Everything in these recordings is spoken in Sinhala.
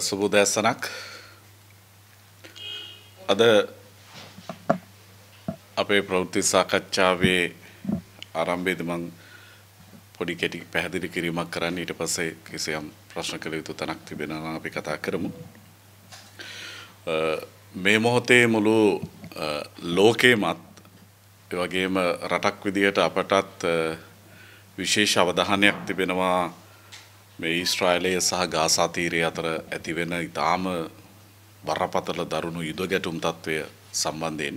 සුබුදැසනක් අද අපේ ප්‍රවෘත්ති සාකච්ඡාවේ ආරම්භයේදී මම පොඩි කෙටි පැහැදිලි කිරීමක් කරන්න ඊට පස්සේ කිසියම් ප්‍රශ්න කළ යුතු තැනක් තිබෙනවා නම් අපි කතා කරමු. මේ මොහොතේ මුළු ලෝකෙමත් ඒ වගේම රටක් විදියට අපටත් විශේෂ අවධානයක් තිබෙනවා මේ ඊස්ට්‍රයිලය සහ ගාසාතීරය අතර ඇතිවෙන ඉතාම බරපතල දරුණු යුද ගැටුම් තත්ත්වය සම්බන්ධයෙන්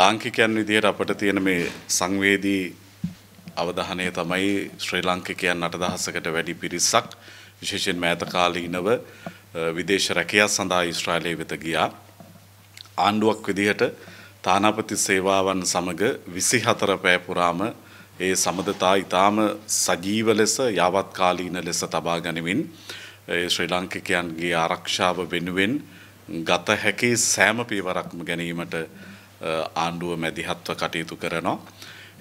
ලාංකිකයන් විදිහට අපට තියෙන මේ සංවේදී අවධානය තමයි ශ්‍රී ලාංකිකයන් අට දහසකට වැඩි පිරිසක් විශේෂයෙන් මෑත කාලීනව විදේශ රැකියා සඳහා ඊස්ට්‍රයිලයේ වෙත ගියා ආණ්ඩුවක් විදිහට තානාපති සේවාවන් සමග විසි හතර පෑපුරාම ඒ සමඳතා ඉතාම සජීව ලෙස යාවත්කාලීන ලෙස තබා ගනිමින් ශ්‍රී ලංකිකයන්ගේ ආරක්ෂාව වෙනුවෙන් ගත හැකි සෑම පීවරක්ම ගැනීමට ආණ්ඩුව මැදිහත්ව කටයුතු කරනවා.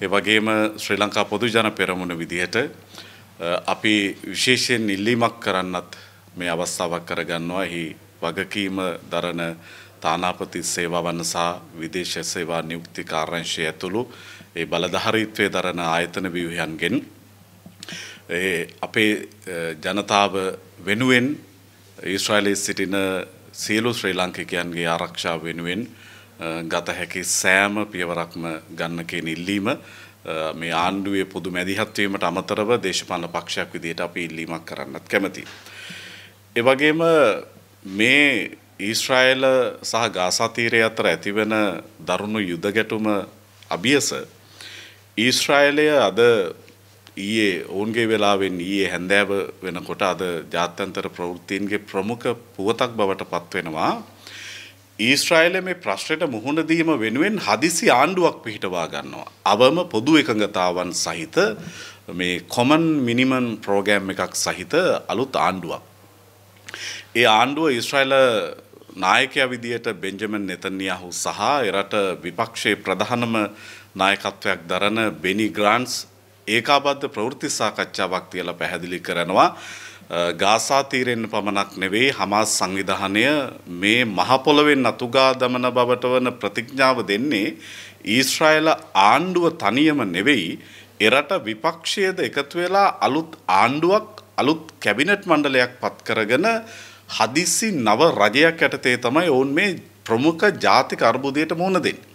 ඒ වගේම ශ්‍රී ලංකා පොදු ජන පෙරමුණ විදිහට අපි විශේෂයෙන් ඉල්ලීමක් කරන්නත් මේ අවස්ථාවක් කරගන්නවා. එහි වගකීම දරන තානාපති සේවාවන් සහ විදේශ සේවා නියුක්ති කාර්යංශය ඇතුළු ඒ බලධාරීත්වය දරන ආයතන ව්‍යවහයන්ගෙන් අපේ ජනතාව වෙනුවෙන් ඊශ්‍රායිලයේ සිටින සියලු ශ්‍රී ලාංකිකයන්ගේ ආරක්ෂාව වෙනුවෙන් ගත හැකි සෑම පියවරක්ම ගන්න කියන ඉල්ලීම මේ ආණ්ඩුවේ පොදු මැදිහත්වීමට අමතරව දේශපාලන පක්ෂයක් විදිහට අපි ඉල්ලීමක් කරන්නත් කැමතියි. ඒ වගේම මේ ඊශ්‍රායල සහ ගාසා තීරය අතර ඇතිවන දරුණු යුද ගැටුම අභියස ඊස්ට්‍රයිලය අද ඊයේ ඔවුන්ගේ වෙලාවෙන් ඊයේ හැන්දෑව වෙනකොට අද ජාත්‍යන්තර ප්‍රවෘත්තීන්ගේ ප්‍රමුඛ පුවතක් බවට පත්වෙනවා. ඊස්ට්‍රයිල මේ ප්‍රශ්නයට මුහුණ දීම වෙනුවෙන් හදිසි ආණ්ඩුවක් පිහිටවා ගන්නවා. අවම පොදු එකඟතාවන් සහිත මේ කොමන් මිනිමන් ප්‍රෝගෑම් එකක් සහිත අලුත් ආණ්ඩුවක්. ඒ ආණ්ඩුව ඊස්ට්‍රයිල නායකයා විදියට බෙන්ජමන් නෙතන්යාහු සහ එරට විපක්ෂයේ ප්‍රධානම නායකත්වයක් දරන බෙනි ග්‍රාන්ස් ඒකාබද්ධ ප්‍රවෘත්ති සාකච්ඡාවක් තියලා පැහැදිලි කරනවා. ගාසා තීරෙන් පමණක් නෙවෙයි හමාස් සංවිධානය මේ මහපොළොවෙන් අතුගා දමන බවට වන ප්‍රතිඥාව දෙන්නේ ඊශ්‍රායල ආණ්ඩුව තනියම නෙවෙයි එරට විපක්ෂයේද එකතු වෙලා අලුත් ආණ්ඩුවක් අලුත් කැබිනට් මණ්ඩලයක් පත් කරගෙන හදිසි නව රජයක් යටතේ තමයි ඔවුන් මේ ප්‍රමුඛ ජාතික අර්බුදයට මුහුණ දෙන්නේ.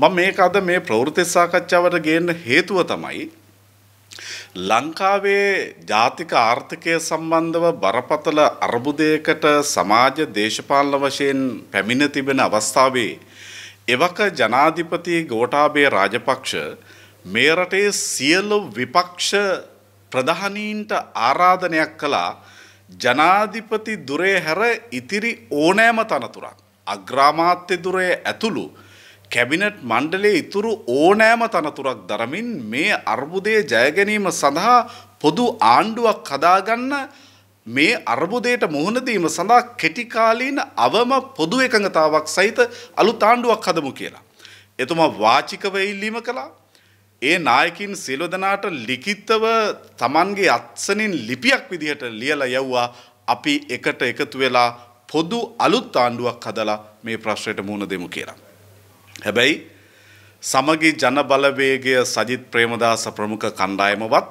මම මේක අද මේ ප්‍රවෘත්ති සාකච්ඡාවට ගේන්න හේතුව තමයි ලංකාවේ ජාතික ආර්ථිකය සම්බන්ධව බරපතල අර්බුදයකට සමාජ දේශපාලන වශයෙන් පැමිණ තිබෙන අවස්ථාවේ එවක ජනාධිපති ගෝඨාභය රාජපක්ෂ මේ රටේ සියලු විපක්ෂ ප්‍රධානීන්ට ආරාධනයක් කළා ජනාධිපති දුරේ හැර ඉතිරි ඕනෑම තනතුරක් අග්‍රාමාත්‍ය දුරේ ඇතුළු කැබිනට් මණ්ඩලයේ ඉතුරු ඕනෑම තනතුරක් දරමින් මේ අර්බුදය ජයගැනීම සඳහා පොදු ආණ්ඩුවක් හදාගන්න මේ අර්බුදයට මුහුණදීම සඳහා කෙටිකාලීන අවම පොදු එකඟතාවක් සහිත අලු තාණ්ඩුවක් හදමු කියලා. එතුමා වාචිකව ඉල්ලීම කළා ඒ නායකින් සියලු දෙනාට ලිඛිතව Tamanගේ අත්සනින් ලිපියක් විදිහට ලියලා යවුවා අපි එකට එකතු වෙලා පොදු අලුත් ආණ්ඩුවක් හදලා මේ ප්‍රශ්නයට මුහුණ දෙමු කියලා. හැබැයි සමගි ජන බලවේගය සජිත් ප්‍රේමදාස ප්‍රමුඛ කණ්ඩායමවත්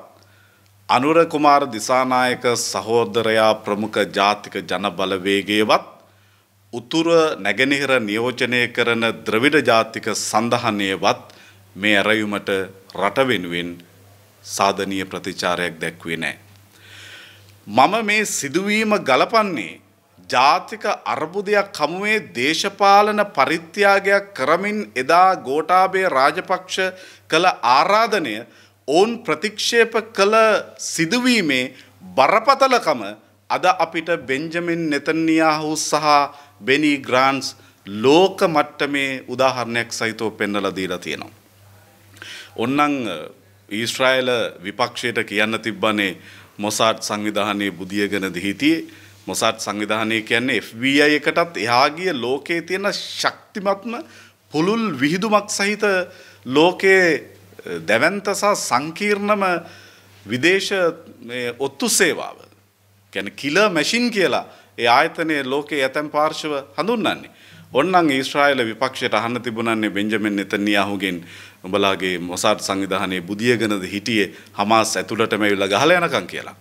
අනුර කුමාර දිසානායක සහෝදරයා ප්‍රමුඛ ජාතික ජන බලවේගයවත් උතුර නැගෙනහිර නියෝජනය කරන ද්‍රවිඩ ජාතික සඳහනයවත් මේ ඇරයුමට රට වෙනුවෙන් සාධනීය ප්‍රතිචාරයක් දැක්වේ නෑ. මම මේ සිදුවීම ගලපන්නේ ජාතික අර්බුදයක් හමුවේ දේශපාලන පරිත්‍යාගයක් කරමින් එදා ගෝටාබේ රාජපක්ෂ කළ ආරාධනය ඔවුන් ප්‍රතික්ෂේප කළ සිදුවීමේ බරපතලකම අද අපිට බෙන්ජමින් නෙතන්යාහු සහ බෙනී ග්‍රාන්ස් ලෝක මට්ටමේ උදාහරණයක් සහිතව පෙන්නල දීලා තියෙනවා. ඔන්නං ඊස්ට්‍රයිල විපක්ෂයට කියන්න තිබ්බනේ මොසාට් සංවිධානයේ බුදිය ගැන දිහිතියේ මොසාට් සංවිධානය කියන්නේ FBI එකටත් එහා ගිය ලෝකයේ තියෙන ශක්තිමත්ම පුළුල් විහිදුමක් සහිත ලෝකයේ දැවැන්ත සහ සංකීර්ණම විදේශ ඔත්තු සේවාව ගැන කිල මැසින් කියලා ඒ ආයතනයේ ලෝකයේ ඇතැම් පාර්ශව හඳුන්න්නේ. ඔන්නන් ඊශ්‍රායිල විපක්ෂයට අහන්න තිබුණන්නේ බෙන්ජමෙන් නෙතන්යාහුගෙන් උඹලාගේ මොසාට් සංවිධානයේ බුදිය ගැනද හිටියේ හමාස් ඇතුළටම ඇවිල්ලා ගහලා යනකම් කියලා.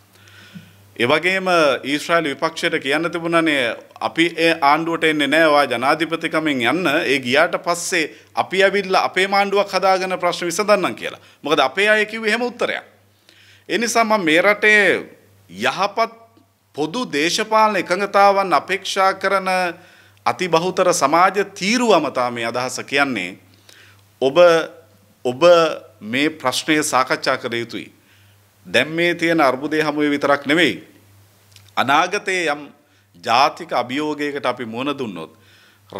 එවගේම ඊශ්‍රායිල් විපක්ෂයට කියන්න තිබුණනේ අපි ඒ ආණ්ඩුවට එන්නේ නැහැ ඔයා ජනාධිපතිකමෙන් යන්න ඒ ගියාට පස්සේ අපි ඇවිල්ලා අපේ මාණ්ඩුවක් හදාගෙන ප්‍රශ්න විසඳන්නම් කියලා. මොකද අපේ අය කිව්වේ එහෙම උත්තරයක්. ඒ නිසා මම මේ රටේ යහපත් පොදු දේශපාලන එකඟතාවන් අපේක්ෂා කරන අතිබහුතර සමාජ තීරුවම තමයි අදහස කියන්නේ. ඔබ ඔබ මේ ප්‍රශ්නය සාකච්ඡා කළ යුතුයි. දැන් මේ තියෙන අර්බුදයේ හැමුවේ විතරක් නෙමෙයි අනාගතයේ යම් ජාතික අභියෝගයකට අපි මුහුණ දුන්නොත්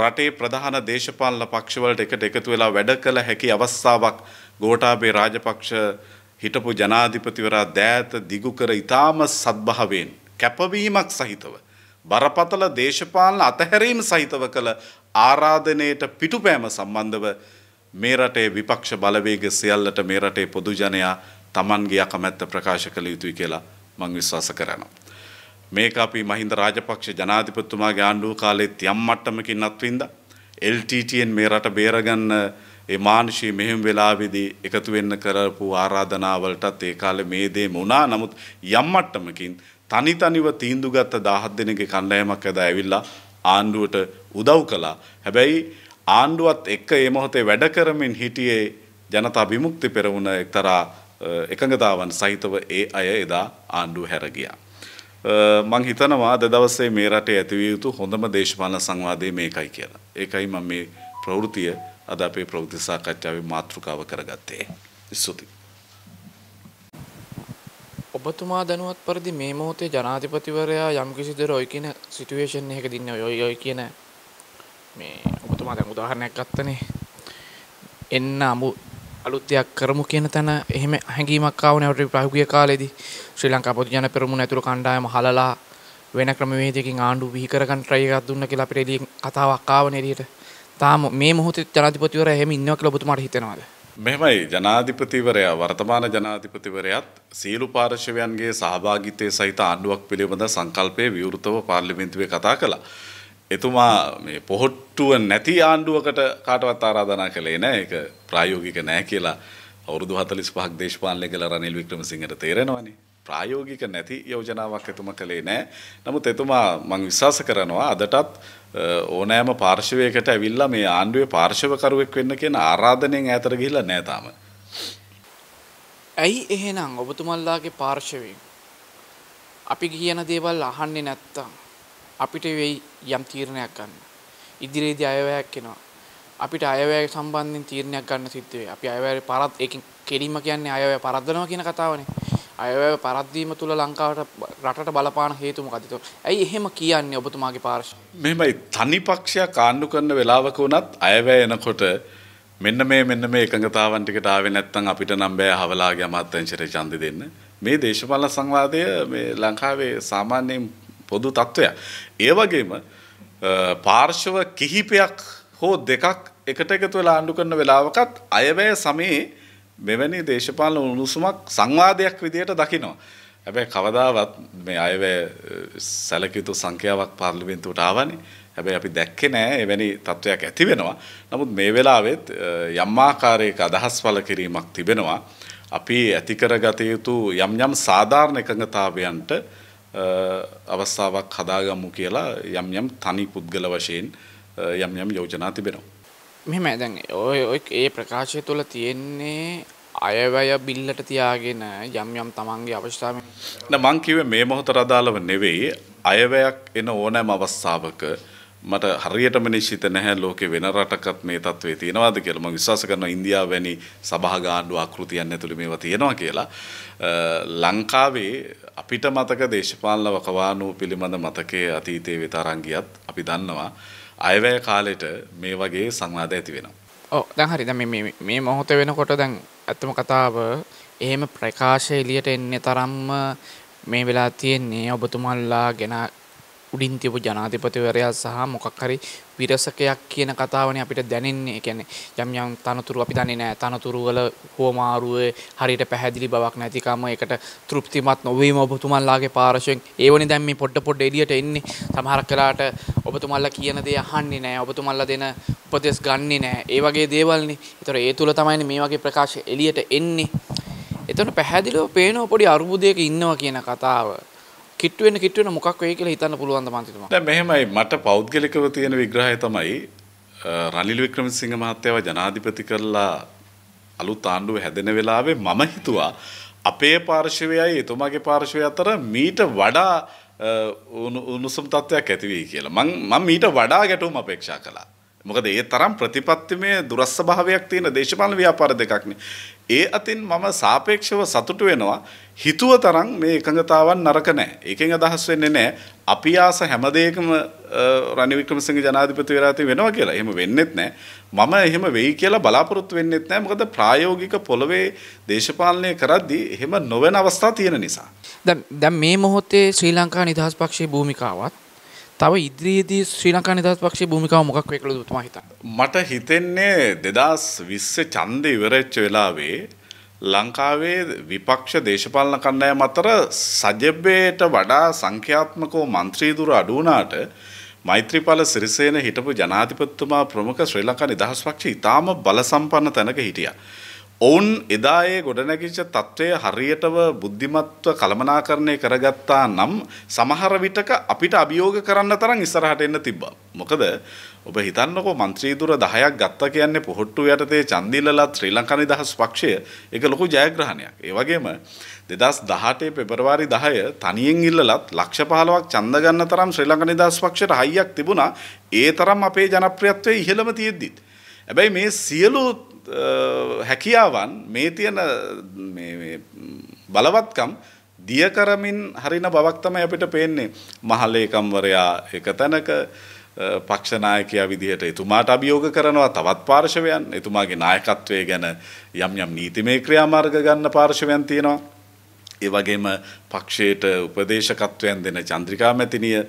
රටේ ප්‍රධාන දේශපාලන පක්ෂවලට එකට එකතු වෙලා වැඩ කළ හැකි අවස්ථාවක් ගෝඨාභය රාජපක්ෂ හිටපු ජනාධිපතිවරයා දෑත දිගු කර ඊටාම සත්භාවයෙන් කැපවීමක් සහිතව බරපතල දේශපාලන අතහැරීම සහිතව කළ ආරාධනයට පිටුපෑම සම්බන්ධව මේ රටේ විපක්ෂ බලවේග සියල්ලට මේ රටේ පොදු ජනයා තමන්ගේ අකමැත්ත ප්‍රකාශ කළ යුතුයි කියලා මං විශ්වාස කරනවා. මේක අපි මහින්ද රාජපක්ෂ ජනාධිපතිතුමාගේ ආණ්ඩුව කාලෙත් යම් මට්ටමකින් අත්විඳ LTTN මේ රට බේරගන්න ඒ මානුෂී මෙහෙම වෙලාවේදී එකතු වෙන්න කරපු ආරාධනාවලටත් ඒ කාලේ මේ දේම වුණා. නමුත් යම් මට්ටමකින් තනි තනිව තීන්දු ගත්ත 17 දෙනෙක්ගේ කණ්ඩායමක් අද ඇවිල්ලා ආණ්ඩුවට උදව් කළා. හැබැයි ආණ්ඩුවත් එක්ක මේ මොහොතේ වැඩ කරමින් හිටියේ ජනතා විමුක්ති පෙරමුණ එක්තරා එකඟතාවන් සහිතව ඒ අය එදා ආණ්ඩුව හැරගියා. මං හිතනවා අද දවසේ මේ රටේ ඇතිවිය යුතු හොඳම දේශපාලන සංවාදය මේකයි කියලා. ඒකයි මම මේ ප්‍රවෘතිය අද අපේ ප්‍රවෘත්ති සාකච්ඡාවේ මාතෘකාව කරගත්තේ. ස්තුතියි. ඔබතුමා දැනුවත් පරිදි මේ මොහොතේ ජනාධිපතිවරයා යම්කිසි දෙර ඔය කියන සිටුවේෂන් එකක දින්න ඔය ඔය කියන මේ ඔබතුමා දැන් උදාහරණයක් ගත්තනේ එන්න අමු අලුත්යක් කරමු කියන තැන එහෙම හැඟීමක් ආව නැවට ප්‍රායෝගික කාලේදී ශ්‍රී ලංකා පොදු ජන පෙරමුණ ඇතුළු කණ්ඩායම හලලා වෙන ක්‍රමවේදයකින් ආණ්ඩු විහි කරගන්න try එකක් දුන්න කියලා අපිට එළියෙන් කතාවක් ආවනේ එළියට. තාම මේ මොහොතේ ජනාධිපතිවරයා එහෙම ඉන්නවා කියලා ඔබතුමාට හිතෙනවද? මෙමයි ජනාධිපතිවරයා වර්තමාන ජනාධිපතිවරයත් සියලු පාර්ශවයන්ගේ සහභාගිතය සහිත ආණ්ඩුවක් පිළිබඳ සංකල්පය විවෘතව පාර්ලිමින්තුවේ කතා කළා. එතුමා මේ පොහොට්ටුව නැති ආණ්ඩුවකට කාටවත් ආරාධනා කළේ නෑ ඒක ප්‍රායෝගික නෑ කියලා අවුරුදු 45ක් දේශපාලනය කළ රනිල් වික්‍රමසිංහට තේරෙනවනේ ප්‍රායෝගික නැති යෝජනාවක් එතුමා කළේ නෑ නමුත් එතුමා මම විශ්වාස කරනවා අදටත් ඕනෑම පාර්ශවයකට ඇවිල්ලා මේ ආණ්ඩුවේ පාර්ශවකරුවෙක් වෙන්න කියන ආරාධනයෙන් ඈතට ගිහිල්ලා නෑ තාම ඇයි එහෙනම් ඔබතුමල්ලාගේ පාර්ශවයෙන් අපි කියන දේවල් අහන්නේ නැත්තම් අපිට වෙයි යම් තීරණයක් ගන්න. ඉදිරියේදී අයවැයක් එනවා. අපිට අයවැය සම්බන්ධයෙන් තීරණයක් ගන්න සිද්ධ වෙයි. අපි අයවැය පරත් ඒකෙන් කෙලින්ම කියන්නේ අයවැය පරද්දනවා කියන කතාවනේ. අයවැය පරද්දීම තුල ලංකාවට රටට බලපාන හේතු මොකද්ද? ඇයි එහෙම කියන්නේ ඔබතුමාගේ පාර්ශ්වය? මෙහෙමයි තනි පක්ෂයක් ආණ්ඩු කරන වෙලාවක වුණත් අයවැය එනකොට මෙන්න මේ මෙන්න මේ එකඟතාවන් ටිකට ආවේ නැත්නම් අපිට නම් බෑ හවලාගේ අමාත්‍යංශයට ඡන්දෙ දෙන්න. මේ දේශපාලන සංවාදය මේ ලංකාවේ සාමාන්‍යයෙන් පොදු තත්ත්වයක්. ඒ වගේම පාර්ශව කිහිපයක් හෝ දෙකක් එකට එකතු වෙලා ආණ්ඩු කරන වෙලාවකත් අයවැය සමයේ මෙවැනි දේශපාලන උණුසුමක් සංවාදයක් විදියට දකිනවා. හැබැයි කවදාවත් මේ අයවැය සැලකියුතු සංඛ්‍යාවක් පාර්ලිමේන්තුවට ආවනේ. හැබැයි අපි දැක්කේ නෑ එවැනි තත්වයක් ඇති වෙනවා. නමුත් මේ වෙලාවෙත් යම් ආකාරයක අදහස් පළ කිරීමක් තිබෙනවා. අපි ඇති කරගත යුතු යම් යම් සාධාරණ එකඟතාවයන්ට අවස්ථාවක් හදාගමු කියලා යම් යම් තනි පුද්ගල වශයෙන් යම් යම් යෝජනා තිබෙනවා. මෙහෙම දැන් ඔය ඔය ඒ ප්‍රකාශය තුළ තියෙන්නේ අයවැය බිල්ලට තියාගෙන යම් යම් තමන්ගේ අවශ්‍යතාවය. මං කිව්වේ මේ මොහොත අදාළව නෙවෙයි අයවැයක් එන ඕනෑම අවස්ථාවක මට හරියටම නිශ්චිත නැහැ ලෝකේ වෙන රටකත් මේ තත්ත්වේ තියෙනවාද කියලා මම විශ්වාස කරනවා ඉන්දියාව වැනි සභාගාණ්ඩු ආකෘතියන් ඇතුළේ මේවා තියෙනවා කියලා ලංකාවේ අපිට මතක දේශපාලන වකවානුව පිළිබඳ මතකයේ අතීතයේ වෙත අරන් ගියත් අපි දන්නවා අයවැය කාලෙට මේ වගේ සංවාද ඇති වෙනවා. ඔව් දැන් හරි දැන් මේ මේ මොහොත වෙනකොට දැන් ඇත්තම කතාව එහෙම ප්‍රකාශය එළියට එන්නේ තරම්ම මේ වෙලා තියෙන්නේ ඔබතුමල්ලා ගෙන උඩින් තිබු ජනාධිපතිවරයා සහ මොකක් හරි විරසකයක් කියන කතාවනේ අපිට දැනෙන්නේ. ඒ කියන්නේ යම් යම් තනතුරු අපි දන්නේ නැහැ. තනතුරු වල හොමාරුවේ හරියට පැහැදිලි බවක් නැතිකම ඒකට තෘප්තිමත් නොවීම ඔබතුමන්ලාගේ පාර්ශවෙන් ඒවනේ දැන් මේ පොඩ පොඩ එළියට එන්නේ. සමහර කලාට ඔබතුමන්ලා කියන දේ අහන්නේ නැහැ. ඔබතුමන්ලා දෙන උපදෙස් ගන්නෙ නැහැ. ඒ වගේ දේවල්නේ. ඒතර ඒ තුල තමයි මේ වගේ ප්‍රකාශ එළියට එන්නේ. එතන පැහැදිලිව පේනවා පොඩි අරුබුදයක ඉන්නවා කියන කතාව. කිට්ුවෙන් කිට්ුවෙන මොකක් වේ කියලා හිතන්න පුළුවන් මන්තිතුමා. දැන් මෙහෙමයි මට පෞද්ගලිකව තියෙන විග්‍රහය තමයි රනිල් වික්‍රමසිංහ මහත්තයව ජනාධිපති කරලා අලුත් ආණ්ඩුව හැදෙන වෙලාවේ මම හිතුවා අපේ පාර්ශවයයි එතුමාගේ පාර්ශවය අතර මීට වඩා උණුසුම් තත්ත්වයක් ඇතිවී කියලා. මං මීට වඩා ගැටුම් අපේක්ෂා කළා. මොකද ඒ තරම් ප්‍රතිපත්තිමය දුරස්ස භාවයක් තියෙන දේශපාලන ව්‍යාපාර දෙකක්නේ. ඒ අතින් මම සාපේක්ෂව සතුටු වෙනවා. හිතුව තරම් මේ එකඟතාවන් නරක නැහැ. ඒකෙන් අදහස් වෙන්නේ නැහැ අපි ආස හැම දෙයකම රනිල් වික්‍රමසිංහ ජනාධිපතිවරයා තේ වෙනවා කියලා. එහෙම වෙන්නෙත් නැහැ. මම එහෙම වෙයි කියලා බලාපොරොත්තු වෙන්නෙත් නැහැ. මොකද ප්‍රායෝගික පොළවේ දේශපාලනය කරද්දී එහෙම නොවන අවස්ථා තියෙන නිසා. දැන් දැන් මේ මොහොතේ ශ්‍රී ලංකා නිදහස් පක්ෂයේ භූමිකාවත් තව ඉදිරියේදී ශ්‍රී ලංකා නිදහස් පක්ෂයේ භූමිකාව මොකක් වෙයි කියලා තුමා හිතන්නේ? මට හිතෙන්නේ 2020 ඡන්දය ඉවරෙච්ච වෙලාවේ ලංකාවේ විපක්ෂ දේශපාලන කණ්ඩායම් අතර සජබ්බේට වඩා සංඛ්‍යාත්මකව മന്ത്രി දුර අඩු වුණාට මෛත්‍රීපාල සිරිසේන හිටපු ජනාධිපතිතුමා ප්‍රමුඛ ශ්‍රී ලංකා නිදහස් පක්ෂය ඊටාම බලසම්පන්න තැනක හිටියා. ඔවුන් එදායේ ගොඩනැගිච්ච තත්ත්වය හරියටව බුද්ධිමත්ව කළමනාකරණය කරගත්තා නම් සමහර විටක අපිට අභියෝග කරන්න තරම් ඉස්සරහට එන්න තිබ්බා. මොකද ඔබ හිතන්නකෝ മന്ത്രി දුර 10ක් ගත්තා කියන්නේ පොහොට්ටු යටතේ චන්දිලලා ශ්‍රී ලංකා නිදහස් පක්ෂය ඒක ලොකු ජයග්‍රහණයක්. ඒ වගේම 2018 පෙබරවාරි 10 තනියෙන් ඉල්ලලත් ලක්ෂ 15ක් ඡන්ද ගන්න තරම් ශ්‍රී ලංකා නිදහස් පක්ෂයට හයියක් තිබුණා. ඒ තරම් අපේ ජනප්‍රියත්වය ඉහළම තියෙද්දිත්. හැබැයි මේ සියලු හැකියාවන් මේ තියෙන බලවත්කම් දිය කරමින් හරින බවක් තමයි අපිට පේන්නේ මහලේකම්වරයා එක තැනක පක්ෂ නායකයා විදිහට එතුමාට අභියෝග කරනවා තවත් පාර්ශවයන් එතුමාගේ නායකත්වය ගැන යම් යම් නීතිමය ක්‍රියාමාර්ග ගන්න පාර්ශවයන් තියෙනවා ඒ වගේම පක්ෂයට උපදේශකත්වයෙන් දෙන චන්ද්‍රිකා මැතිනිය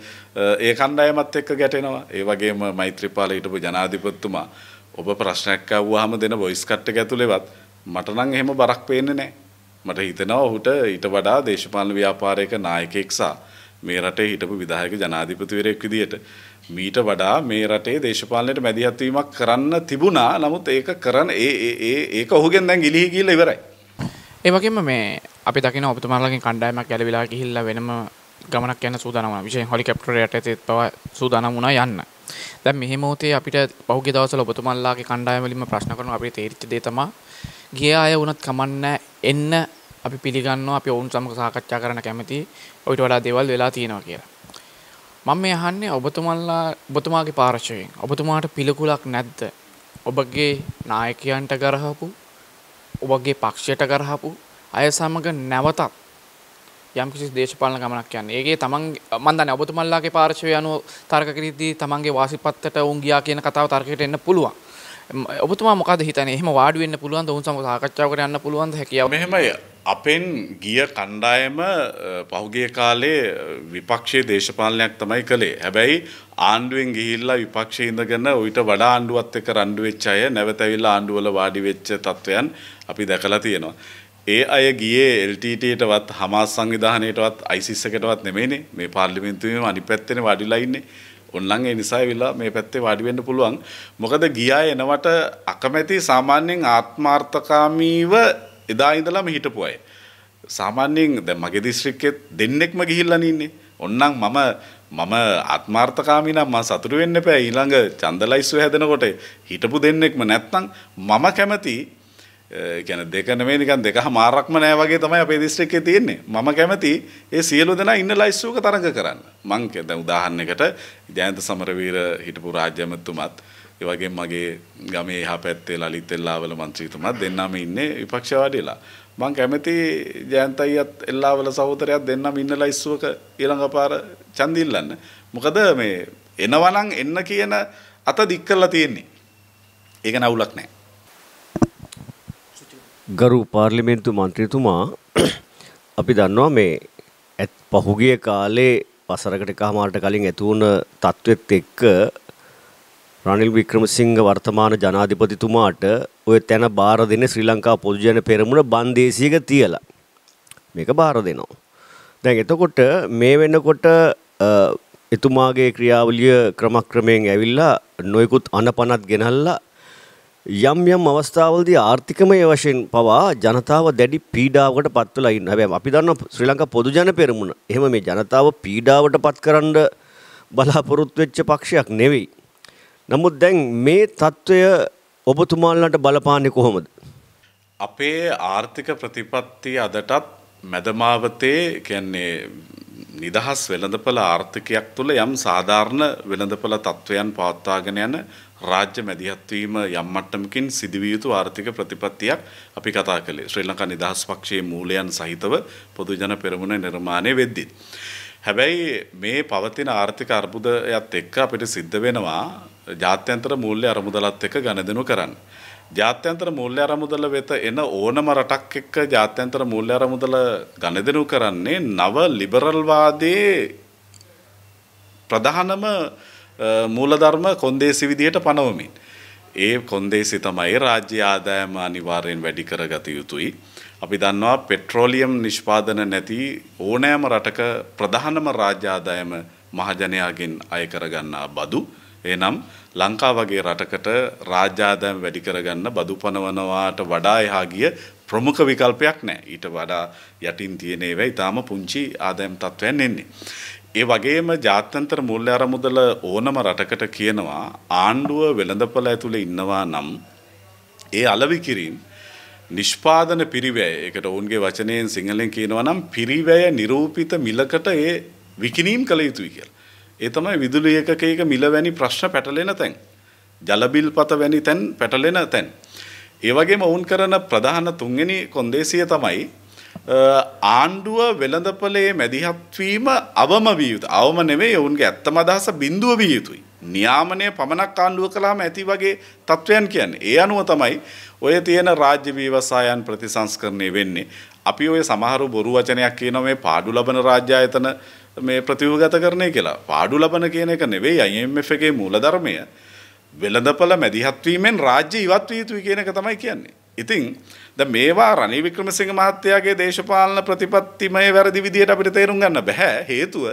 ඒ කණ්ඩායමත් එක්ක ගැටෙනවා ඒ වගේම මෛත්‍රීපාල හිටපු ජනාධිපතිතුමා ඔබ ප්‍රශ්නයක් අහුවාම දෙන වොයිස් කට් එක ඇතුලේවත් මට නම් එහෙම බරක් පේන්නේ නැහැ. මට හිතෙනවා ඔහුට ඊට වඩා දේශපාලන ව්‍යාපාරයක නායකයෙක් සහ මේ රටේ හිටපු විධායක ජනාධිපතිවරයෙක් විදියට මීට වඩා මේ රටේ දේශපාලනයට මැදිහත් වීමක් කරන්න තිබුණා. නමුත් ඒක කරන ඒ ඒ ඒක ඔහුගෙන් දැන් ගිලිහි ගිහිල්ලා ඉවරයි. ඒ වගේම මේ අපි දකින ඔබතුමාලගෙන් කණ්ඩායමක් ඇලවිලා ගිහිල්ලා වෙනම ගමනක් යන සූදානම් වුණා. විශේෂයෙන් හෙලිකොප්ටරයට ඇතෙත් පවා සූදානම් වුණා යන්න. දැන් මෙහි මොහොතේ අපිට පහුගිය දවස්වල ඔබතුමන්ලාගේ කණ්ඩායම වලින්ම ප්‍රශ්න කරනවා අපිට තේරිච්ච දේ තමයි ගිය අය වුණත් කමන්නේ එන්න අපි පිළිගන්නවා අපි ඔවුන් සමග සාකච්ඡා කරන්න කැමති ඔයිට වඩා දේවල් වෙලා තියෙනවා කියලා. මම මේ අහන්නේ ඔබතුමන්ලා ඔබතුමාගේ පාර්ශ්වයෙන් ඔබතුමාට පිළිකුලක් නැද්ද? ඔබගේ නායකයන්ට කරහපු ඔබගේ පක්ෂයට කරහපු අය සමග නැවතත් යම්කිසි දේශපාලන ගමනක් යන්නේ. ඒකේ තමන් මම දන්නේ ඔබතුමල්ලාගේ පාර්ශවය අනුව තර්ක කිරීදී තමන්ගේ වාසිපත්තට උන් ගියා කියන කතාව තර්කයට එන්න පුළුවන්. ඔබතුමා මොකද හිතන්නේ? එහෙම වාඩි වෙන්න පුළුවන්ද? උන් සමග සාකච්ඡාවකට යන්න පුළුවන්ද හැකියාව? මෙහෙමයි. අපෙන් ගිය කණ්ඩායම පහුගිය කාලේ විපක්ෂයේ දේශපාලනයක් තමයි කළේ. හැබැයි ආණ්ඩුවෙන් ගිහිල්ලා විපක්ෂයේ ඉඳගෙන ඌට වඩා ආණ්ඩුවත් එක්ක රණ්ඩු වෙච්ච අය නැවත ඇවිල්ලා ආණ්ඩුවල වාඩි වෙච්ච තත්වයන් අපි දැකලා තියෙනවා. ඒ අය ගියේ LTTටවත් හමාස් සංවිධානයටවත් ISIS එකටවත් නෙමෙයිනේ මේ පාර්ලිමේන්තුවේම අනිත් පැත්තේනේ වඩිලා ඉන්නේ. ඔන්නන් ඒ නිසා වෙලා මේ පැත්තේ වාඩි වෙන්න පුළුවන්. මොකද ගියා එනවට අකමැති සාමාන්‍යයෙන් ආත්මාර්ථකාමීව එදා ඉඳලාම හිටපු අය. සාමාන්‍යයෙන් දැන් මගේ දිස්ත්‍රික්කෙත් දෙන්නෙක්ම ගිහිල්ලා ඉන්නේ. ඔන්නන් මම මම ආත්මාර්ථකාමී නම් මම සතුටු වෙන්න එපා. ඊළඟ චන්දලයිස්ව හැදෙනකොට හිටපු දෙන්නෙක්ම නැත්තම් මම කැමති ගැන දෙක නෙමෙයි නිකන් දෙකහ මාරක්ම නෑ වගේ තමයි අපේ දිස්ත්‍රික්කේ තියෙන්නේ. මම කැමති ඒ සියලු දෙනා ඉන්න ලයිස්සුවක තරඟ කරන්න. මං දැන් උදාහරණයකට ජයන්ත සමරවීර හිටපු රාජ්‍යමතුමත් ඒ වගේම මගේ ගමේ එහා පැත්තේ ලලිත් එල්ලාවල മന്ത്രിතුමත් දෙන්නම ඉන්නේ විපක්ෂවාදීලා. මං කැමති ජයන්ත අයියත් එල්ලාවල සහෝදරයත් දෙන්නම ඉන්න ලයිස්සුවක ඊළඟ පාර ඡන්දි ඉල්ලන්න. මොකද මේ එනවනම් එන්න කියන අත දික් කරලා තියෙන්නේ. ඒක නවුලක් නෑ. ගරු පාර්ලිමේන්තු මන්ත්‍රීතුමා අපි දන්නවා මේ ඇත් පහුගිය කාලේ වසරකට කහමාරට කලින් ඇතිවුණ තත්ත්වෙත් එක්ක රනිල් වික්‍රමසිංහ වර්තමාන ජනාධිපතිතුමාට ඔය තැන බාර දෙන ශ්‍රී ලංකා පොදුජන පෙරමුණ බන්දේසියක තියලා මේක බාර දෙනවා. දැන් එතකොට මේ වෙන්නකොට එතුමාගේ ක්‍රියාවලිය ක්‍රමක්‍රමයෙන් ඇවිල්ලා නොයකුත් අනපනත් ගෙනල්ලා යම් යම් අවස්ථාවලදී ආර්ථිකමය වශයෙන් පවා ජනතාව දැඩි පීඩාවකට පත්වලා ඉන්න. හැබැයි අපි දන්නවා ශ්‍රී ලංකා පොදු ජන පෙරමුණ. එහෙම මේ ජනතාව පීඩාවට පත්කරන බලාපොරොත්තු වෙච්ච පක්ෂයක් නෙවෙයි. නමුත් දැන් මේ తত্ত্বය ඔබතුමාලට බලපාන්නේ කොහොමද? අපේ ආර්ථික ප්‍රතිපත්තිය අදටත් මැදමාවතේ කියන්නේ නිදහස් වෙළඳපළ ආර්ථිකයක් තුළ යම් සාධාරණ වෙළඳපළ තත්ත්වයන් පවත්වාගෙන යන රාජ්‍ය මැදිහත්වීම යම් මට්ටමකින් සිදුවිය යුතු ආර්ථික ප්‍රතිපත්තියක් අපි කතා කළේ ශ්‍රී ලංකා නිදහස් පක්ෂයේ මූලයන් සහිතව පොදුජන පෙරමුණ නිර්මාණය වෙද්දී. හැබැයි මේ පවතින ආර්ථික අර්බුදයත් එක්ක අපිට සිද්ධ වෙනවා ජාත්‍යන්තර මූල්‍ය අරමුදලත් එක්ක ගණදෙනු කරන්න. ජාත්‍යන්තර මූල්‍ය අරමුදල වෙත එන ඕනම රටක් එක්ක ජාත්‍යන්තර මූල්‍ය අරමුදල ගණදෙනු කරන්නේ නව ලිබරල්වාදයේ ප්‍රධානම මූලධර්ම කොන්දේසි විදිහට පනවමින්. ඒ කොන්දේසි තමයි රාජ්‍ය ආදායම අනිවාර්යෙන් වැඩි කරගත යුතුයි. අපි දන්නවා පෙට්‍රෝලියම් නිෂ්පාදන නැති ඕනෑම රටක ප්‍රධානම රාජ්‍ය ආදායම මහජනයාගෙන් අය කරගන්නා බදු. එනම් ලංකා වගේ රටකට රාජ්‍යාදායම වැඩි කරගන්න බදු පනවනවාට වඩා එහා ගිය ප්‍රමුඛ විකල්පයක් නැහැ. ඊට වඩා යටින් තියෙන ඒවා ඊටාම පුංචි ආදායම් තත්ත්වයන් එන්නේ. ඒ වගේම ජාත්‍යන්තර මූල්‍ය අරමුදල ඕනම රටකට කියනවා ආණ්ඩුව වෙළඳපොළ ඇතුළේ ඉන්නවා නම් ඒ අලෙවි කිරීම නිෂ්පාදන පිරිවැය ඒකට ඔවුන්ගේ වචනයෙන් සිංහලෙන් කියනවා නම් පිරිවැය නිරූපිත මිලකට ඒ විකිණීම් කළ යුතුයි කියලා. ඒ තමයි විදුලි ඒකකයක මිල වැනි ප්‍රශ්න පැටලෙන තැන්. ජල බිල්පත වැනි තැන් පැටලෙන තැන්. ඒ වගේම ඔවුන් කරන ප්‍රධාන තුන්වෙනි කොන්දේසිය තමයි ආණ්ඩුව වෙළඳපලේ මැදිහත්වීම අවම විය යුතු. අවම නෙවෙයි ඔවුන්ගේ ඇත්තම අදහස බිඳුව විය යුතුයි. න්‍යාමනය පමණක් ආණ්ඩුව කළාම ඇති වගේ තත්ත්වයන් කියන්නේ. ඒ අනුව තමයි ඔය තියෙන රාජ්‍ය ව්‍යවසායන් ප්‍රතිසංස්කරණය වෙන්නේ. අපි ඔය සමහර බොරු වචනයක් කියනවා මේ පාඩු ලබන රාජ්‍ය ආයතන මේ ප්‍රතිවගත කරන්නේ කියලා. පාඩු ලබන කියන එක නෙවෙයි IMF එකේ මූලධර්මය. වෙළඳපළ මැදිහත්වීමෙන් රාජ්‍ය ඉවත් විය යුතුයි කියන එක තමයි කියන්නේ. ඉතින් ද මේවා රනිල් වික්‍රමසිංහ මහත්තයාගේ දේශපාලන ප්‍රතිපත්තිමය වැරදි විදියට අපිට තේරුම් ගන්න බෑ හේතුව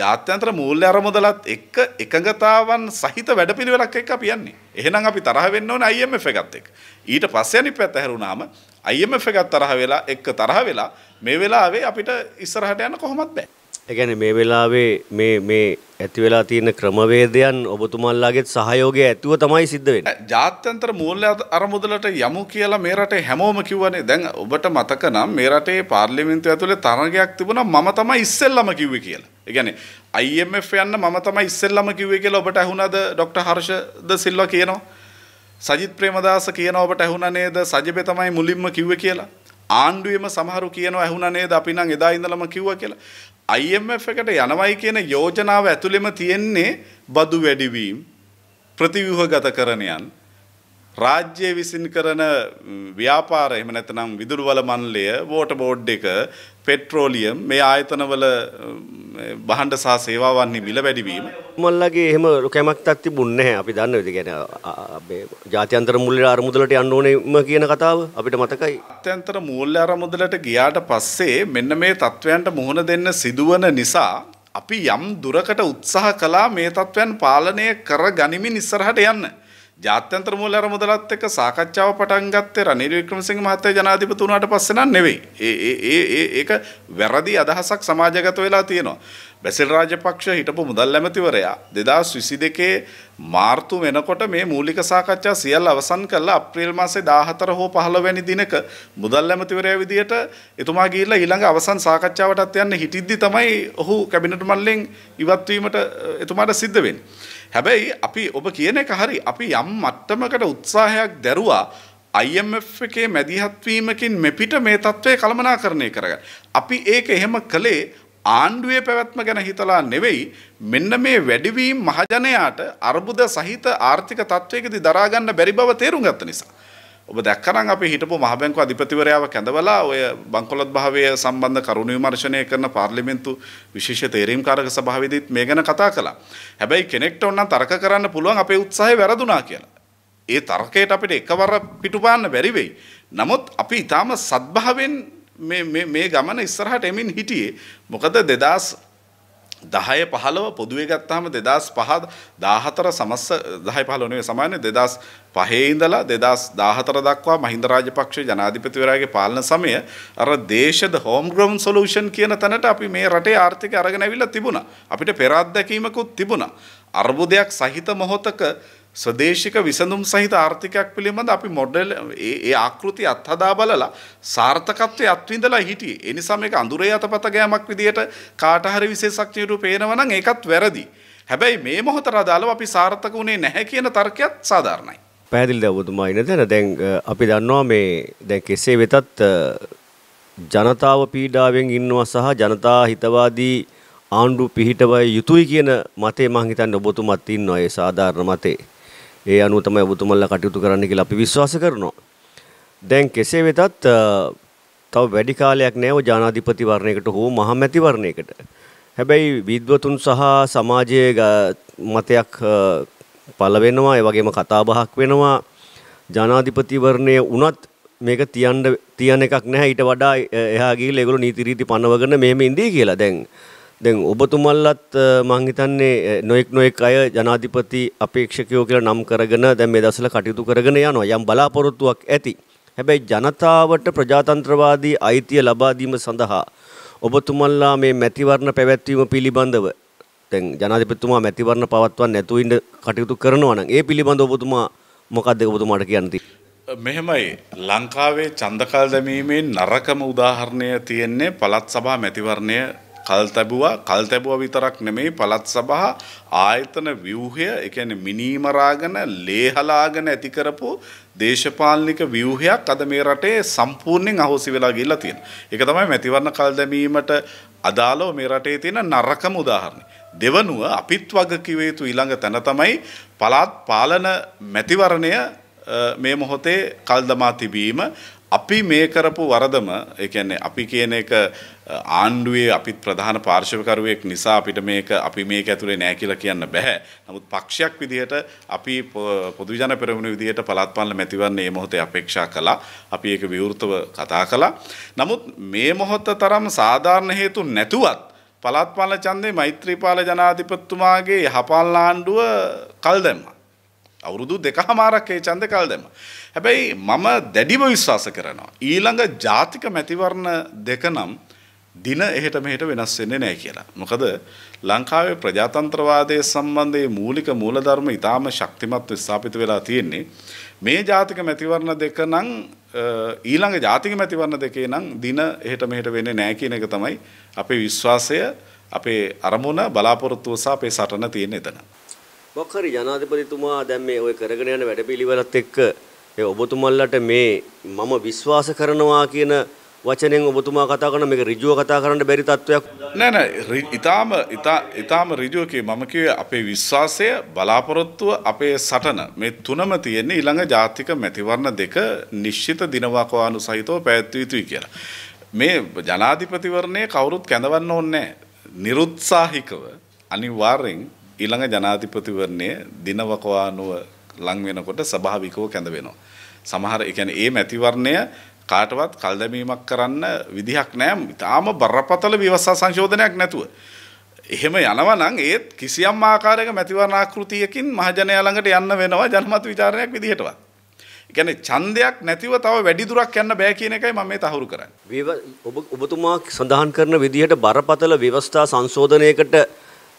ජාත්‍යන්තර මූල්‍ය අරමුදලත් එක්ක එකඟතාවන් සහිත වැඩපිළිවෙලක් එක්ක අපි යන්නේ. එහෙනම් අපි තරහ වෙන්න ඕනේ IMF එකත් එක්ක. ඊට පස්සේ අනිත් පැත්ත හැරුණාම IMF එකත් තරහ වෙලා එක්ක තරහ වෙලා මේ වෙලාවේ අපිට ඉස්සරහට යන්න කොහොමත් බෑ. ඒ කියන්නේ මේ වෙලාවේ මේ මේ ඇති වෙලා තියෙන ක්‍රමවේදයන් ඔබතුමල්ලාගේ සහයෝගය ඇතුව තමයි සිද්ධ වෙන්නේ. ජාත්‍යන්තර මූල්‍ය අරමුදලට යමු කියලා මේ රටේ හැමෝම කිව්වනේ. දැන් ඔබට මතක නම් මේ රටේ පාර්ලිමේන්තුව ඇතුලේ තරගයක් තිබුණා මම තමයි ඉස්සෙල්ලම කිව්වේ කියලා. ඒ කියන්නේ IMF යන්න මම තමයි ඉස්සෙල්ලම කිව්වේ කියලා ඔබට ඇහුණාද ડોક્ટર හර්ෂද සිල්වා කියනවා. සජිත් ප්‍රේමදාස කියනවා ඔබට ඇහුණා නේද සජිබේ තමයි මුලින්ම කිව්වේ කියලා. ආණ්ඩුවේම සමහරු කියනවා ඇහුණා නේද අපි නම් එදා ඉඳලම කිව්වා කියලා. IMF එකට යනවයි කියන යෝජනාව ඇතුළෙම තියෙන්නේ බදු වැඩිවීම ප්‍රතිව්‍යුහගතකරණයන් රාජ්‍ය විසින් කරන ව්‍යාපාර එහෙම නැත්නම් විදුරුවල මණ්ඩලය වෝටර් බෝඩ් එක පෙට්‍රෝලියම් මේ ආයතනවල බහඬ සහ සේවාවන්හි මිල වැඩි වීම මොල්ලගේ එහෙම කැමැත්තක් තිබුණේ නැහැ අපි දන්නවා ඒ කියන්නේ අපේ ජාත්‍යන්තර මූල්‍ය අරමුදලට යන්න ඕනේම කියන කතාව අපිට මතකයි ජාත්‍යන්තර මූල්‍ය අරමුදලට ගියාට පස්සේ මෙන්න මේ තත්වයන්ට මුහුණ දෙන්න සිදුවන නිසා අපි යම් දුරකට උත්සාහ කළා මේ තත්වයන් පාලනය කර ගනිමින් ඉස්සරහට යන්න ජාත්‍යන්තර මූල්‍ය අරමුදලත් එක්ක සාකච්ඡාව පටන් ගත්තේ රනිල් වික්‍රමසිංහ මහත්තයා ජනාධිපති වුණාට පස්සේ නම් නෙවෙයි. ඒ ඒ ඒ ඒක වැරදි අදහසක් සමාජගත වෙලා තියෙනවා. බැසිල් රාජපක්ෂ හිටපු මුදල් ඇමතිවරයා 2022 මාර්තු වෙනකොට මේ මූලික සාකච්ඡා සියල්ල අවසන් කරලා අප්‍රේල් මාසේ 14 හෝ 15 වැනි දිනක මුදල් ඇමතිවරයා විදියට එතුමා ගිහිල්ලා ඊළඟ අවසන් සාකච්ඡාවටත් යන්න හිටිද්දි තමයි ඔහු කැබිනට් මණ්ඩලයෙන් ඉවත් වීමට එතුමාට සිද්ධ වෙන්නේ. හැබැයි අපි ඔබ කියන එක හරි අපි යම් මට්ටමකට උත්සාහයක් දැරුවා IMF එකේ මැදිහත්වීමකින් මෙපිට මේ තත්ත්වය කළමනාකරණය කරගන්න. අපි ඒක එහෙම කළේ ආණ්ඩුවේ පැවැත්ම ගැන හිතලා නෙවෙයි මෙන්න මේ වැඩිවීම මහජනයාට අර්බුද සහිත ආර්ථික තත්ත්වයකදී දරාගන්න බැරි බව තේරුම් ගත්ත නිසා. ඔබ දැක්කනම් අපි හිටපු මහ බැංකුව අධිපතිවරයාව කැඳවලා ඔය බංකොලොත් භාවය සම්බන්ධ කරුණු විමර්ශනය කරන පාර්ලිමේන්තු විශේෂ තේරීම්කාරක සභාවේදීත් මේ ගැන කතා කළා. හැබැයි කෙනෙක්ට ඕන තර්ක කරන්න පුළුවන් අපේ උත්සාහය වැරදුනා කියලා. ඒ තර්කයට අපිට එකවර පිටුපාන්න බැරි වෙයි. නමුත් අපි ඊටාම සත්භාවයෙන් මේ මේ ගමන ඉස්සරහට එමින් හිටියේ. මොකද 2000 දහය පහලව පොදුවේ ගත්තාම දෙදස් පහ දාහතර සමස්ස දහය පහලනේ සමානය දෙදස් පහේඉඳලා දෙදස් දාහතර දක්වා මහින්ද රාජපක්ෂ ජනාධිපතිවරයාගේ පාලන සමය අර දේශද හෝම්ග්‍රවන් සොලූෂන් කියන තැනට අපි මේ රටේ ආර්ථික අරගෙන ඇවිල්ලා තිබුණා. අපිට පෙර අත්දැකීමකුත් තිබුණා. අර්බුදයක් සහිත මොහොතක ස්වදේශික විසඳුම් සහිත ආර්ථිකයක් පිළිබඳ අපි මොඩල් ඒ ආකෘති අත්හදා බලලා සාර්ථකත්වයේ අත්විඳලා හිටියේ. ඒ නිසා මේක අඳුරේ අතපත ගෑමක් විදියට කාට හරි විශේෂඥයරු පේනවනම් ඒකත් වැරදි. හැබැයි මේ මොහොතට අදාළව අපි සාර්ථක වුණේ නැහැ කියන තර්කයක් සාධාරණයි. පැහැදිලිද ඔබතුමා ඉන්න තැන දැන් අපි දන්නවා මේ දැන් කෙසේ වෙතත් ජනතාව පීඩාවෙන් ඉන්නවා සහ ජනතා හිතවාදී ආණ්ඩු පිහිටවය යුතුයි කියන මතේ මං හිතන්නේ ඔබතුමත් ඉන්නවා ඒ සාධාරණ මතේ. ඒ අනුව තමයි ඔබතුමල්ලා කටයුතු කරන්න කියලා අපි විශ්වාස කරනවා. දැන් කෙසේ වෙතත් තව වැඩි කාලයක් නැව ජනාධිපති වර්ණයකට හෝ මහමැති වර්ණයකට. හැබැයි විද්වතුන් සහ සමාජයේ මතයක් පළ වෙනවා, ඒ වගේම කතාබහක් වෙනවා. ජනාධිපතිවරණය වුණත් මේක තියන්න තියන එකක් නැහැ ඊට වඩා එහා ගිහිල්ලා ඒගොල්ලෝ නීති රීති පනවගෙන මෙහෙම ඉඳී කියලා. දැන් දැන් ඔබතුමල්ලත් මං හිතන්නේ නොඑක් නොඑක් අය ජනාධිපති අපේක්ෂකයෝ කියලා නම් කරගෙන දැන් මේ දවස්වල කටයුතු කරගෙන යනවා යම් බලාපොරොත්තුවක් ඇති. හැබැයි ජනතාවට ප්‍රජාතන්ත්‍රවාදී අයිතිය ලබා දීම සඳහා ඔබතුමල්ලා මේ මැතිවරණ පැවැත්වීම පිළිබඳව දැන් ජනාධිපතිතුමා මැතිවරණ පවත්වන්න නැතුව ඉන්න කටයුතු කරනවා නම් ඒ පිළිබඳව ඔබතුමා මොකක්ද ඔබතුමාට කියන්න මෙහෙමයි ලංකාවේ ඡන්දකල් දැමීමේ නරකම උදාහරණය තියෙන්නේ පළාත් සභා මැතිවරණය කල්තැබුවා කල්තැබුව විතරක් නෙමේ පළත් සභා ආයතන ව්‍යූහය එකන මිනීමරාගෙන ලේහලාගෙන ඇතිකරපු දේශපාලනික ව්‍යූහයක් අද මේ රටේ සම්පූර්ණයෙන් අහෝසි වෙලා ගිල්ලා තියෙන. එක තමයි මැතිවරණ කල් දැමීමට අදාළව මේ රටේ තියෙන නරකම උදාහරණය. දෙවනුව අපිත් වග කිව යුතු ඊළඟ තැන තමයි පළාත් පාලන මැතිවරණය මේ මොහොතේ කල්දමා තිබීම අපි මේ කරපු වරදම ඒ කියන්නේ අපි කියන එක ආණ්ඩුවේ අපිත් ප්‍රධාන පාර්ශවකරුවෙක් නිසා අපිට මේක අපි මේක ඇතුලේ නෑ කියලා කියන්න බෑ. නමුත් පක්ෂයක් විදිහට අපි පොදු ජන පෙරමුණ විදිහට පළාත් පාලන මැතිවරණයේ මේ මොහොතේ අපේක්ෂා කළා. අපි ඒක විවෘතව කතා කළා. නමුත් මේ මොහොත තරම් සාධාරණ හේතු නැතුවත් පළාත් පාලන ඡන්දේ මෛත්‍රීපාල ජනාධිපතිතුමාගේ යහපාලන ආණ්ඩුව කල් දැම්මා. අවුරුදු දෙකමාරක් ඒ ඡන්දේ කල් දැම්මා. හැබැයි මම දැඩිව විශ්වාස කරනවා. ඊළඟ ජාතික මැතිවරණ දෙක නම් දින එහෙට මෙහෙට වෙනස් වෙන්නේ නැහැ කියලා. මොකද ලංකාවේ ප්‍රජාතන්ත්‍රවාදය සම්බන්ධයේ මූලික මූලධර්ම ඉතාම ශක්තිමත් ස්ථාපිත වෙලා තියෙන්නේ. මේ ජාතික මැතිවරණ දෙක නම් ඊළඟ ජාතික මැතිවරණ දෙකේ නම් දින එහෙට මෙහෙට වෙන්නේ නැහැ කියන එක තමයි අපේ විශ්වාසය, අපේ අරමුණ, බලාපොරොත්තුව සහ අපේ සටන තියෙන එතන. මොකරි ජනාධිපතිතුමා දැන් මේ ওই කරගෙන යන වැඩපිළිවෙලත් එක්ක ඒ ඔබතුමල්ලට මේ මම විශ්වාස කරනවා කියන වචනෙන් ඔබතුමා කතා කරන මේක ඍජුව කතා කරන්න බැරි තත්වයක් නෑ නෑ ඊටාම ඊටාම ඍජුව කිය මම කිව්වේ අපේ විශ්වාසය බලාපොරොත්තුව අපේ සටන මේ තුනම තියෙන්නේ ඊළඟ ජාතික මැතිවරණ දෙක නිශ්චිත දිනවකවානු සහිතව පැවැත්විය යුතුයි කියලා. මේ ජනාධිපතිවරණය කවුරුත් කැඳවන්න ඕනේ නිරුත්සාහිකව අනිවාර්යෙන් ඊළඟ ජනාධිපතිවරණය දිනවකවානුව ලං වෙනකොට ස්වභාවිකව කැඳ වෙනවා. සමහර ඒ කියන්නේ මේ මැතිවර්ණය කාටවත් කල්දැමීමක් කරන්න විදිහක් නැහැ. ඊටාම බරපතල විවස්සා සංශෝධනයක් නැතුව. එහෙම යනවා නම් ඒත් කිසියම් ආකාරයක මැතිවරණ ආකෘතියකින් මහජනයා ළඟට යන්න වෙනවා ජනමත විචාරණයක් විදිහටවත්. ඒ කියන්නේ ඡන්දයක් නැතිව තව වැඩි දුරක් යන්න බෑ කියන එකයි මම මේ තහවුරු කරන්නේ. ඔබ ඔබතුමා සඳහන් කරන විදිහට බරපතල ව්‍යවස්ථා සංශෝධනයකට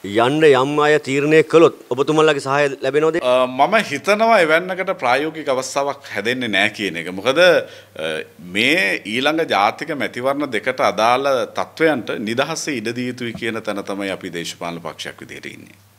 යන්න යම් අය තීරණය කළොත් ඔබතුමල්ලගේ සහය ලැබෙනවද මම හිතනවා එවැන්නකට ප්‍රායෝගික අවස්ථාවක් හැදෙන්නේ නෑ කියන එක. මොකද මේ ඊළඟ ජාතික මැතිවරණ දෙකට අදාළ තත්ත්වයන්ට නිදහසේ ඉඩ දී යුතුයි කියන තැන තමයි අපි දේශපාලන පක්ෂයක් විදිහට ඉන්නේ.